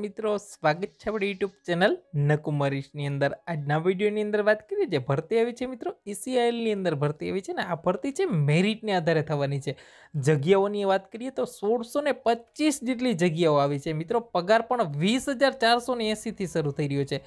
મિત્રો સ્વાગત છે આપણી યુટ્યુબ ચેનલ નકુમરીશની અંદર આજના વિડીયોની અંદર વાત કરીએ જે ભરતી આવી છે મિત્રો ઈસીઆઈએલની અંદર ભરતી આવી છે ને આ ભરતી છે મેરિટને આધારે થવાની છે જગ્યાઓની વાત કરીએ તો સોળસો ને પચીસ જેટલી જગ્યાઓ આવી છે મિત્રો પગાર પણ વીસ હજાર ચારસો ને એંસીથી શરૂ થઈ રહ્યો છે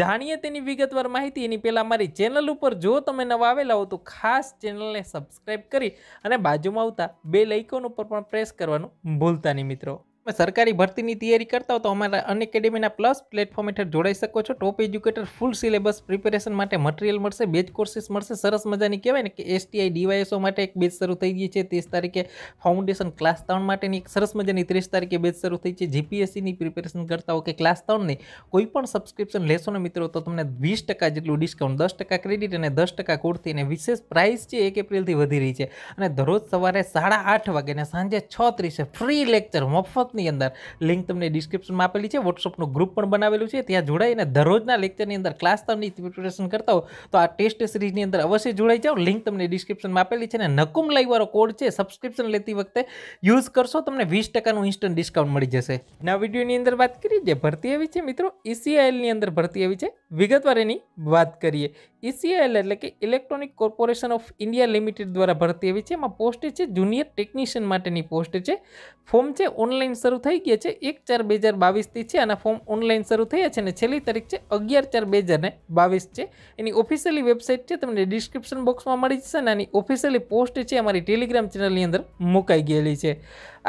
જાણીએ તેની વિગતવાર માહિતી એની પહેલાં મારી ચેનલ ઉપર જો તમે નવા આવેલા હો તો ખાસ ચેનલને સબસ્ક્રાઈબ કરી અને બાજુમાં આવતા બે લાઇકોન ઉપર પણ પ્રેસ કરવાનું ભૂલતા નહીં મિત્રો તમે સરકારી ભરતીની તૈયારી કરતા હો તો અમારા અનએકેડેમીના પ્લસ પ્લેટફોર્મ હેઠળ જોડાઈ શકો છો top educator full syllabus preparation માટે મટીરિયલ મળશે બેચ કોર્સિસ મળશે સરસ મજાની કહેવાય ને કે એસટીઆઈ ડીવાયએસઓ માટે એક બેચ શરૂ થઈ ગઈ છે ત્રીસ તારીખે ફાઉન્ડેશન ક્લાસ ત્રણ માટેની એક સરસ મજાની ત્રીસ તારીખે બેચ શરૂ થઈ છે જીપીએસસીની પ્રિપેરેશન કરતા હો કે ક્લાસ ત્રણની કોઈ પણ સબસ્ક્રિપ્શન લેશો ને મિત્રો તો તમને વીસ ટકા જેટલું ડિસ્કાઉન્ટ દસ ટકા ક્રેડિટ અને દસ ટકા કોડથી અને વિશેષ પ્રાઇસ છે એક એપ્રિલથી વધી રહી છે અને દરરોજ સવારે સાડા આઠ વાગે અને સાંજે છ ત્રીસે ફ્રી લેક્ચર મફત વોટ્સઅપની અંદર લિંક તમને ડિસ્ક્રિપ્શનમાં આપેલી છે વોટ્સઅપનું ગ્રુપ પણ બનાવેલું છે ત્યાં જોડાઈને દરરોજના લેક્ચરની અંદર ક્લાસ તમને પ્રિપેરેશન કરતા હો તો આ ટેસ્ટ સિરીઝની અંદર અવશ્ય જોડાઈ જાઓ લિંક તમને ડિસ્ક્રિપ્શનમાં આપેલી છે અને નકુમ લાઈવવાળો કોડ છે સબસ્ક્રિપ્શન લેતી વખતે યુઝ કરશો તમને વીસ ટકાનું ઇન્સ્ટન્ટ ડિસ્કાઉન્ટ મળી જશે ના વિડીયોની અંદર વાત કરી જે ભરતી આવી છે મિત્રો ઈસીઆઈએલની અંદર ભરતી આવી છે વિગતવાર એની વાત કરીએ ઈસીએલ એટલે કે electronic corporation of India limited દ્વારા ભરતી આવી છે એમાં પોસ્ટ છે જુનિયર ટેકનિશિયન માટેની પોસ્ટ છે ફોર્મ છે ઓનલાઈન શરૂ થઈ ગયા છે એક ચાર બે હજાર બાવીસથી છે અને ફોર્મ ઓનલાઈન શરૂ થયા છે અને છેલ્લી તારીખ છે અગિયાર ચાર બે હજારને બાવીસ છે એની ઓફિશિયલી વેબસાઇટ છે તમને ડિસ્ક્રિપ્શન બોક્સમાં મળી જશે અને એની ઓફિશિયલી પોસ્ટ છે અમારી ટેલિગ્રામ ચેનલની અંદર મુકાઈ ગયેલી છે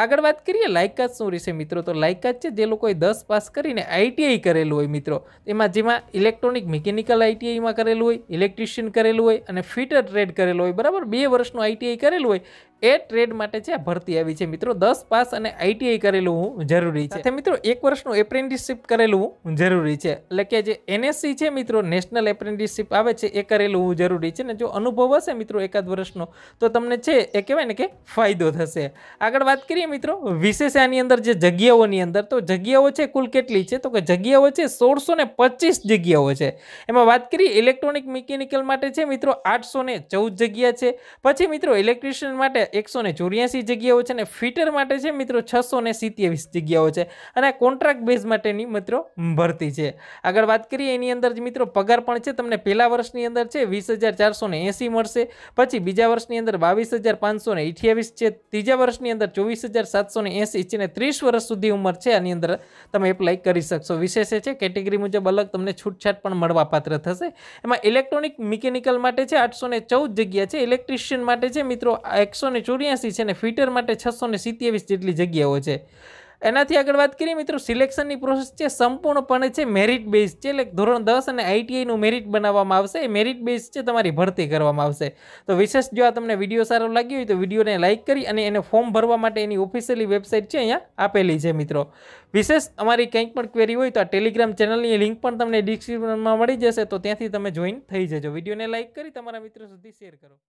આગળ વાત કરીએ લાયકાત શું રહેશે મિત્રો તો લાયકાત છે જે લોકોએ દસ પાસ કરીને આઈટીઆઈ કરેલું હોય મિત્રો એમાં જેમાં ઇલેક્ટ્રોનિક મિકેનિકલ આઈટીઆઈમાં કરેલું હોય ઇલેક્ટ્રિશિયન કરેલું હોય અને ફિટર ટ્રેડ કરેલું હોય બરાબર બે વર્ષનું આઈટીઆઈ કરેલું હોય એ ટ્રેડ માટે છે ભરતી આવી છે મિત્રો દસ પાસ અને આઈટીઆઈ કરેલું જરૂરી છે સાથે મિત્રો એક વર્ષનું એપ્રેન્ટિસશીપ કરેલું જરૂરી છે એટલે કે જે એનએસસી છે મિત્રો નેશનલ એપ્રેન્ટિસશીપ આવે છે એ કરેલું જરૂરી છે ને જો અનુભવ હશે મિત્રો એકાદ વર્ષનો તો તમને છે એ કહેવાય ને કે ફાયદો થશે આગળ વાત કરીએ મિત્રો વિશેષ આની અંદર જે જગ્યાઓની અંદર તો જગ્યાઓ છે કુલ કેટલી છે તો કે જગ્યાઓ છે સોળસો ને પચીસ જગ્યાઓ છે એમાં વાત કરીએ ઇલેક્ટ્રોનિક મિકેનિકલ માટે છે મિત્રો આઠસો ચૌદ જગ્યા છે પછી મિત્રો ઇલેક્ટ્રિશિયન માટે એકસો ને ચોર્યાસી જગ્યાઓ છે અને ફિટર માટે છે મિત્રો છસો ને સિત્યાવીસ જગ્યાઓ છે અને કોન્ટ્રાક્ટ બેઝ માટેની મિત્રો ભરતી છે આગળ વાત કરીએ એની અંદર જ મિત્રો પગાર પણ છે તમને પહેલા વર્ષની અંદર છે વીસ હજાર ચારસો ને એંસી મળશે પછી બીજા વર્ષની અંદર બાવીસ હજાર પાંચસો ને અઠ્યાવીસ છે ત્રીજા વર્ષની અંદર ચોવીસ હજાર સાતસો એંસી છે ને ત્રીસ વર્ષ સુધી ઉંમર છે આની અંદર તમે એપ્લાય કરી શકશો વિશેષ છે કેટેગરી મુજબ અલગ તમને છૂટછાટ પણ મળવાપાત્ર થશે એમાં ઇલેક્ટ્રોનિક મિકેનિકલ માટે છે આઠસો ને ચૌદ જગ્યા છે ઇલેક્ટ્રિશિયન માટે છે મિત્રો એકસો ને ને ચોર્યાસી છે અને ફિટર માટે છસો ને સિત્યાવીસ જેટલી જગ્યાઓ છે એનાથી આગળ વાત કરીએ મિત્રો સિલેક્શનની પ્રોસેસ છે સંપૂર્ણપણે છે મેરિટ બેઝ છે એટલે ધોરણ દસ અને આઈટીઆઈનું મેરિટ બનાવવામાં આવશે એ મેરિટ બેઝ છે તમારી ભરતી કરવામાં આવશે તો વિશેષ જો આ તમને વિડીયો સારો લાગ્યો હોય તો વિડીયોને લાઇક કરી અને એને ફોર્મ ભરવા માટે એની ઓફિશિયલી વેબસાઇટ છે અહીંયા આપેલી છે મિત્રો વિશેષ અમારી કંઈક પણ ક્વેરી હોય તો આ ટેલિગ્રામ ચેનલની લિંક પણ તમને ડિસ્ક્રિપ્શનમાં મળી જશે તો ત્યાંથી તમે જોઈન થઈ જજો વિડીયોને લાઇક કરી તમારા મિત્રો સુધી શેર કરો